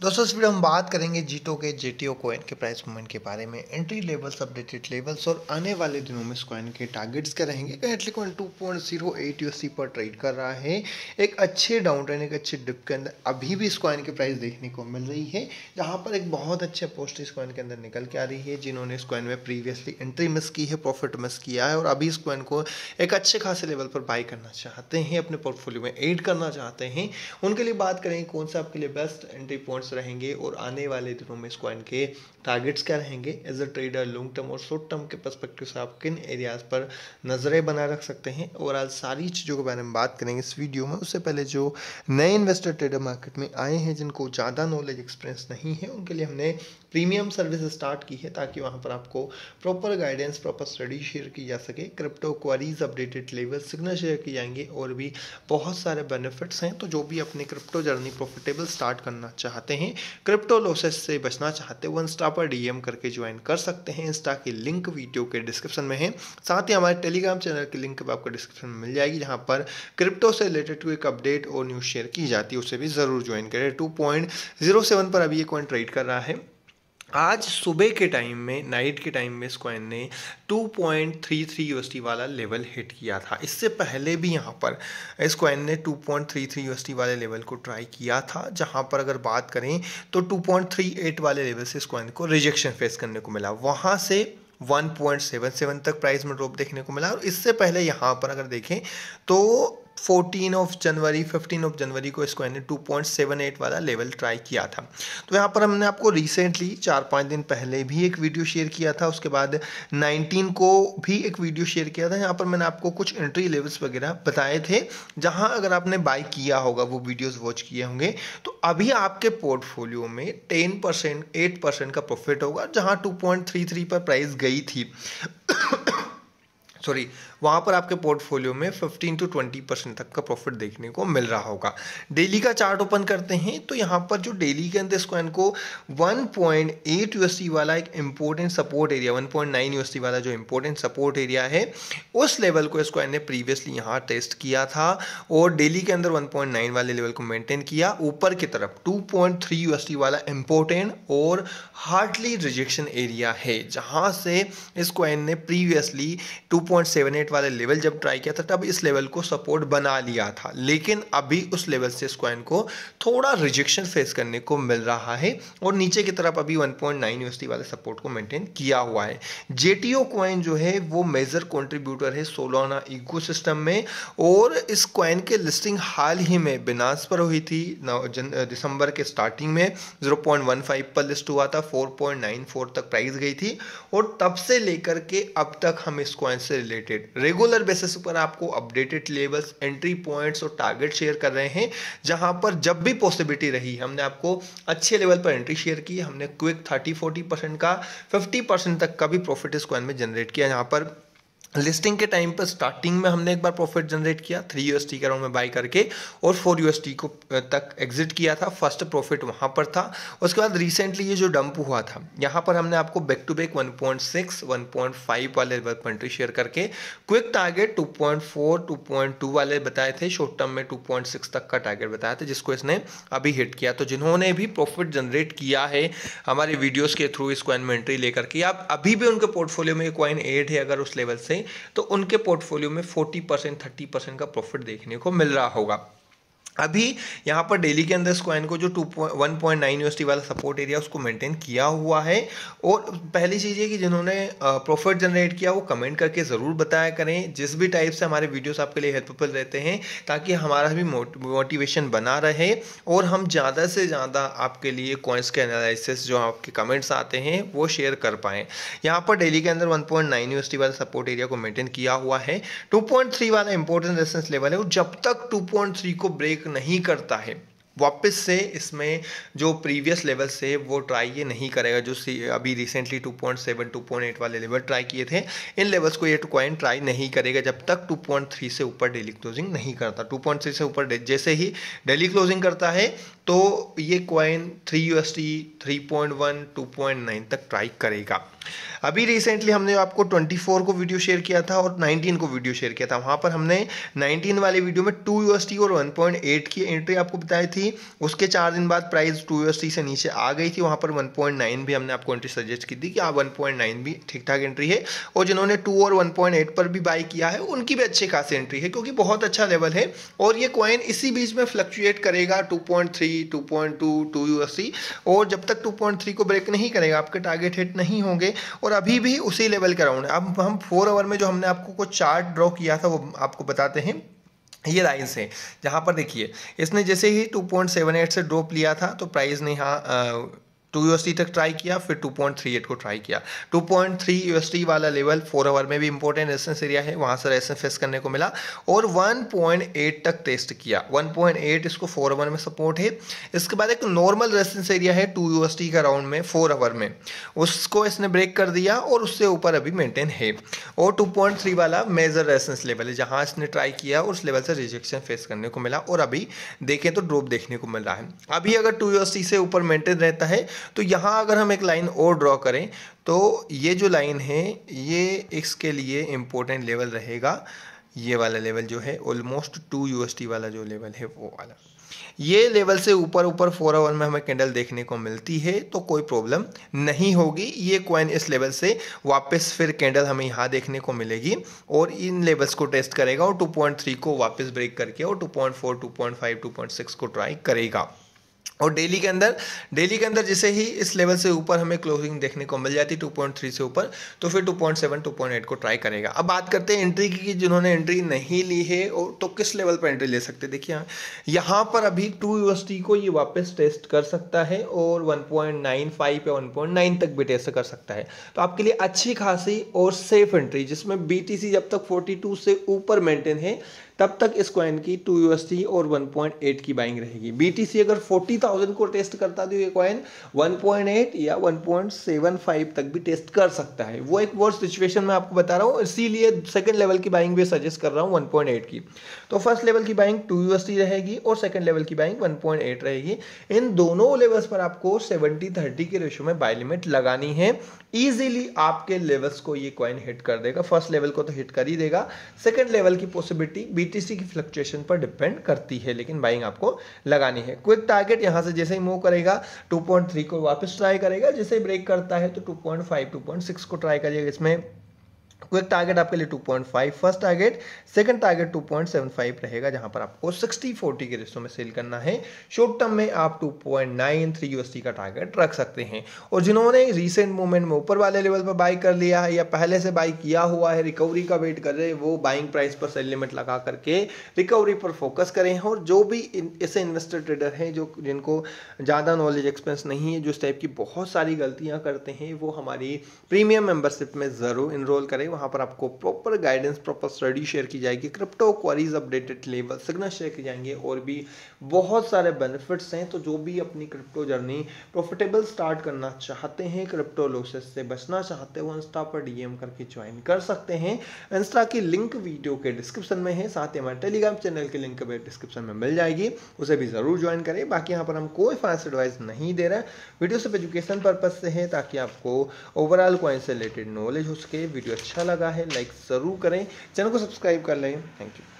दोस्तों इस वीडियो हम बात करेंगे जीटो के जे टी ओ कोइन के प्राइस मूवमेंट के बारे में एंट्री लेवल्स अपडेटेड लेवल्स और आने वाले दिनों में इस कॉइन के टारगेट्स क्या रहेंगे currently coin two point zero eight U C पर ट्रेड कर रहा है एक अच्छे डाउन ट्रेन एक अच्छे डिप के अंदर अभी भी इस कॉइन की प्राइस देखने को मिल रही है जहाँ पर एक बहुत अच्छे पोस्ट इस कॉइन के अंदर निकल के आ रही है जिन्होंने इस कॉइन में प्रीवियसली एंट्री मिस की है प्रॉफिट मिस किया है और अभी इस कॉइन को एक अच्छे खासे लेवल पर बाई करना चाहते हैं अपने पोर्टफोलियो में एड करना चाहते हैं उनके लिए बात करें कौन सा आपके लिए बेस्ट एंट्री पॉइंट फॉलोअर्स रहेंगे और आने वाले दिनों में कॉइन के टारगेट्स क्या रहेंगे as a trader long term और शॉर्ट टर्म के परस्पेक्टिव से आप किन एरियाज पर नज़रें बना रख सकते हैं और आज सारी चीज़ों के बारे में बात करेंगे इस वीडियो में उससे पहले जो नए इन्वेस्टर ट्रेडर मार्केट में आए हैं जिनको ज़्यादा नॉलेज एक्सपीरियंस नहीं है उनके लिए हमने प्रीमियम सर्विस स्टार्ट की है ताकि वहाँ पर आपको proper guidance proper study share की जा सके crypto queries updated level signal share किए जाएंगे और भी बहुत सारे बेनिफिट्स हैं तो जो भी अपने क्रिप्टो जर्नी प्रॉफिटेबल स्टार्ट करना चाहते हैं हैं क्रिप्टो लॉसेस से बचना चाहते हैं वो इंस्टा पर डीएम करके ज्वाइन कर सकते हैं इंस्टा की लिंक वीडियो के डिस्क्रिप्शन में है साथ ही हमारे टेलीग्राम चैनल की लिंक भी आपको डिस्क्रिप्शन में मिल जाएगी जहाँ पर क्रिप्टो से रिलेटेड टू एक अपडेट और न्यूज़ शेयर की जाती है उसे भी ज़रूर ज्वाइन करें टू पर अभी ये कॉइन ट्रेड कर रहा है आज सुबह के टाइम में नाइट के टाइम में इस ने 2.33 यूएसडी वाला लेवल हिट किया था इससे पहले भी यहाँ पर इस कॉइन ने 2.33 यूएसडी वाले लेवल को ट्राई किया था जहाँ पर अगर बात करें तो 2.38 वाले लेवल से इस को रिजेक्शन फेस करने को मिला वहाँ से 1.77 तक प्राइस में ड्रॉप देखने को मिला और इससे पहले यहाँ पर अगर देखें तो fourteen of January fifteen of January को इसको मैंने टू पॉइंट सेवन एट वाला लेवल ट्राई किया था तो यहाँ पर हमने आपको रिसेंटली चार पाँच दिन पहले भी एक वीडियो शेयर किया था उसके बाद नाइनटीन को भी एक वीडियो शेयर किया था यहाँ पर मैंने आपको कुछ एंट्री लेवल्स वगैरह बताए थे जहाँ अगर आपने बाई किया होगा वो वीडियोज़ वॉच किए होंगे तो अभी आपके पोर्टफोलियो में टेन परसेंट एट परसेंट का प्रॉफिट होगा जहाँ टू पॉइंट थ्री थ्री पर प्राइस गई थी सॉरी वहाँ पर आपके पोर्टफोलियो में 15 टू 20 परसेंट तक का प्रॉफिट देखने को मिल रहा होगा डेली का चार्ट ओपन करते हैं तो यहाँ पर जो डेली के अंदर स्क्वाइन को 1.8 पॉइंट वाला एक इम्पोर्टेंट सपोर्ट एरिया 1.9 पॉइंट वाला जो इम्पोर्टेंट सपोर्ट एरिया है उस लेवल को स्क्वाइन ने प्रीवियसली यहाँ टेस्ट किया था और डेली के अंदर वन वाले लेवल को मेंटेन किया ऊपर की तरफ टू पॉइंट वाला इम्पोर्टेंट और हार्डली रिजेक्शन एरिया है जहाँ से स्क्वाइन ने प्रीवियसली टू 3.78 वाले लेवल जब ट्राई किया था तब इस लेवल को सपोर्ट बना लिया था लेकिन अभी उस लेवल से इस कॉइन को थोड़ा रिजेक्शन फेस करने को मिल रहा है और नीचे की तरफ अभी 1.9 पॉइंट वाले सपोर्ट को मेंटेन किया हुआ है जे टी कॉइन जो है वो मेजर कॉन्ट्रीब्यूटर है सोलोना इको में और इस क्वाइन के लिस्टिंग हाल ही में बिनास पर हुई थी दिसंबर के स्टार्टिंग में जीरो पर लिस्ट हुआ था फोर तक प्राइस गई थी और तब से लेकर के अब तक हम इस क्वाइन से रिलेटेड रेगुलर बेसिस पर आपको अपडेटेड लेवल्स एंट्री पॉइंट्स और टारगेट शेयर कर रहे हैं जहां पर जब भी पॉसिबिलिटी रही हमने आपको अच्छे लेवल पर एंट्री शेयर की हमने क्विक थर्टी फोर्टी परसेंट का फिफ्टी परसेंट तक का भी प्रॉफिट इस कॉइन में जनरेट किया यहाँ पर लिस्टिंग के टाइम पर स्टार्टिंग में हमने एक बार प्रॉफिट जनरेट किया थ्री यू एस टी में बाई करके और फोर टी को तक एग्जिट किया था फर्स्ट प्रॉफिट वहाँ पर था उसके बाद रिसेंटली ये जो डंप हुआ था यहाँ पर हमने आपको बैक टू बैक 1.6 1.5 वाले कंट्री शेयर करके क्विक टारगेट पॉइंट टू वाले बताए थे शॉर्ट टर्म में सिक्स तक का टारगेट बताया था जिसको इसने अभी हिट किया तो जिन्होंने भी प्रॉफिट जनरेट किया है हमारे वीडियोज़ के थ्रू इस क्वाइन में एंट्री लेकर के आप अभी भी उनके पोर्टफोलियो में क्वाइन एड है अगर उस लेवल से तो उनके पोर्टफोलियो में 40 परसेंट थर्टी परसेंट का प्रॉफिट देखने को मिल रहा होगा अभी यहाँ पर डेली के अंदर इस कॉइन को जो two one point nine UST वाला सपोर्ट एरिया उसको मेंटेन किया हुआ है और पहली चीज़ ये कि जिन्होंने प्रॉफिट जनरेट किया वो कमेंट करके ज़रूर बताया करें जिस भी टाइप से हमारे वीडियोस आपके लिए हेल्पफुल रहते हैं ताकि हमारा भी मोटिवेशन बना रहे और हम ज़्यादा से ज़्यादा आपके लिए कॉइन्स के एनालिसिस जो आपके कमेंट्स आते हैं वो शेयर कर पाएँ यहाँ पर डेली के अंदर वन पॉइंट नाइन वाला सपोर्ट एरिया को मेंटेन किया हुआ है टू पॉइंट थ्री वाला इंपॉर्टेंट रेसेंस लेवल है और जब तक टू पॉइंट थ्री को ब्रेक नहीं करता है वापस से इसमें जो प्रीवियस लेवल से वो ट्राई ये नहीं करेगा जो अभी रिसेंटली 2.7 2.8 वाले लेवल ट्राई किए थे इन लेवल्स को ये कॉइन ट्राई नहीं करेगा जब तक 2.3 से ऊपर डेली क्लोजिंग नहीं करता 2.3 से ऊपर जैसे ही डेली क्लोजिंग करता है तो ये coin three U S T three point one two point nine तक ट्राई करेगा अभी रिसेंटली हमने आपको ट्वेंटी फोर को वीडियो शेयर किया था और नाइनटीन को वीडियो शेयर किया था वहाँ पर हमने नाइनटीन वाले वीडियो में टू यू एस टी और वन पॉइंट एट की एंट्री आपको बताई थी उसके चार दिन बाद price two U S T से नीचे आ गई थी वहाँ पर वन पॉइंट नाइन भी हमने आपको एंट्री सजेस्ट की थी कि आप वन पॉइंट नाइन भी ठीक ठाक एंट्री है और जिन्होंने टू और वन पॉइंट एट पर भी बाई किया है उनकी भी अच्छी खासी एंट्री है क्योंकि बहुत अच्छा लेवल है और ये कॉइन इसी बीच में फ्लक्चुएट करेगा two point three two point और जब तक टू को ब्रेक नहीं करेगा आपके टारगेट हिट नहीं होंगे और अभी भी उसी लेवल के अराउंड अब हम फोर आवर में जो हमने आपको कुछ चार्ट ड्रॉ किया था वो आपको बताते हैं ये लाइन से जहाँ पर देखिए इसने जैसे ही 2.78 से ड्रॉप लिया था तो प्राइस ने यहाँ टू यू तक ट्राई किया फिर 2.38 को ट्राई किया 2.3 यूएसडी वाला लेवल फोर आवर में भी इंपॉर्टेंट रेसेंस एरिया है वहां से रेसेंस फेस करने को मिला और 1.8 तक टेस्ट किया 1.8 इसको फोर आवर में सपोर्ट है इसके बाद एक नॉर्मल रेसेंस एरिया है टू यू का राउंड में फोर आवर में उसको इसने ब्रेक कर दिया और उससे ऊपर अभी मेंटेन है और टू वाला मेजर रेसेंस लेवल है जहाँ इसने ट्राई किया उस लेवल से रिजेक्शन फेस करने को मिला और अभी देखें तो ड्रॉप देखने को मिल रहा है अभी अगर टू यूएसडी से ऊपर मेंटेन रहता है तो यहाँ अगर हम एक लाइन और ड्रॉ करें तो ये जो लाइन है ये इसके लिए इम्पोर्टेंट लेवल रहेगा ये वाला लेवल जो है ऑलमोस्ट टू यू वाला जो लेवल है वो वाला ये लेवल से ऊपर ऊपर फोर आवर में हमें कैंडल देखने को मिलती है तो कोई प्रॉब्लम नहीं होगी ये क्वाइन इस लेवल से वापस फिर कैंडल हमें यहाँ देखने को मिलेगी और इन लेवल्स को टेस्ट करेगा और 2.3 को वापस ब्रेक करके और 2.4, 2.5, 2.6 को ट्राई करेगा और डेली के अंदर डेली के अंदर जैसे ही इस लेवल से ऊपर हमें क्लोजिंग देखने को मिल जाती 2.3 से ऊपर तो फिर 2.7 2.8 को ट्राई करेगा अब बात करते हैं एंट्री की जिन्होंने एंट्री नहीं ली है और तो किस लेवल पर एंट्री ले सकते देखिए यहाँ पर अभी टू यूएसटी को ये वापस टेस्ट कर सकता है और वन या नाइन तक भी टेस्ट कर सकता है तो आपके लिए अच्छी खासी और सेफ एंट्री जिसमें बी जब तक फोर्टी से ऊपर मेंटेन है तब तक इस कॉइन की टू यू और 1.8 की बाइंग रहेगी बीटीसी अगर 40,000 को टेस्ट करता तो ये कॉइन 1.8 या 1.75 तक भी टेस्ट कर सकता है वो एक वर्स्ट सिचुएशन में आपको बता रहा हूँ इसीलिए सेकंड लेवल की बाइंग भी सजेस्ट कर रहा हूँ वन की तो फर्स्ट लेवल की बाइंग टू यू रहेगी और सेकेंड लेवल की बाइंग वन रहेगी इन दोनों लेवल्स पर आपको सेवेंटी थर्टी के रेशो में बाई लिमिट लगानी है ईजिली आपके लेवल्स को ये कॉइन हिट कर देगा फर्स्ट लेवल को तो हिट कर ही देगा सेकेंड लेवल की पॉसिबिलिटी बीटीसी की फ्लक्चुएशन पर डिपेंड करती है लेकिन बाइंग आपको लगानी है क्विक टारगेट यहां से जैसे ही मूव करेगा 2.3 को वापस ट्राई करेगा जैसे ही ब्रेक करता है तो 2.5 2.6 को ट्राई करिएगा इसमें क्विक टारगेट आपके लिए 2.5 फर्स्ट टारगेट सेकंड टारगेट 2.75 रहेगा जहां पर आपको 60 40 के रिश्तों में सेल करना है शॉर्ट टर्म में आप 2.93 यूएसडी का टारगेट रख सकते हैं और जिन्होंने रिसेंट मोमेंट में ऊपर वाले लेवल पर बाई कर लिया है या पहले से बाई किया हुआ है रिकवरी का वेट कर रहे हैं वो बाइंग प्राइस पर सेल लिमिट लगा करके रिकवरी पर फोकस करें और जो भी ऐसे इन्वेस्टर ट्रेडर हैं जो जिनको ज़्यादा नॉलेज एक्सपेंस नहीं है जो इस टाइप की बहुत सारी गलतियाँ करते हैं वो हमारी प्रीमियम मेम्बरशिप में ज़रूर इनरोल करें करें वहाँ पर आपको proper guidance proper study share की जाएगी crypto queries updated level signal share किए जाएंगे और भी बहुत सारे बेनिफिट्स हैं तो जो भी अपनी क्रिप्टो जर्नी प्रॉफिटेबल स्टार्ट करना चाहते हैं क्रिप्टो लोसेस से बचना चाहते हैं वो इंस्टा पर डीएम करके ज्वाइन कर सकते हैं इंस्टा की लिंक वीडियो के डिस्क्रिप्शन में है साथ ही हमारे टेलीग्राम चैनल की लिंक भी डिस्क्रिप्शन में मिल जाएगी उसे भी ज़रूर ज्वाइन करें बाकी यहाँ पर हम कोई फाइनेंस एडवाइस नहीं दे रहे वीडियो सिर्फ एजुकेशन पर्पज से है ताकि आपको ओवरऑल कॉइन से रिलेटेड नॉलेज हो सके वीडियो अच्छा अच्छा लगा है लाइक ज़रूर करें चैनल को सब्सक्राइब कर लें थैंक यू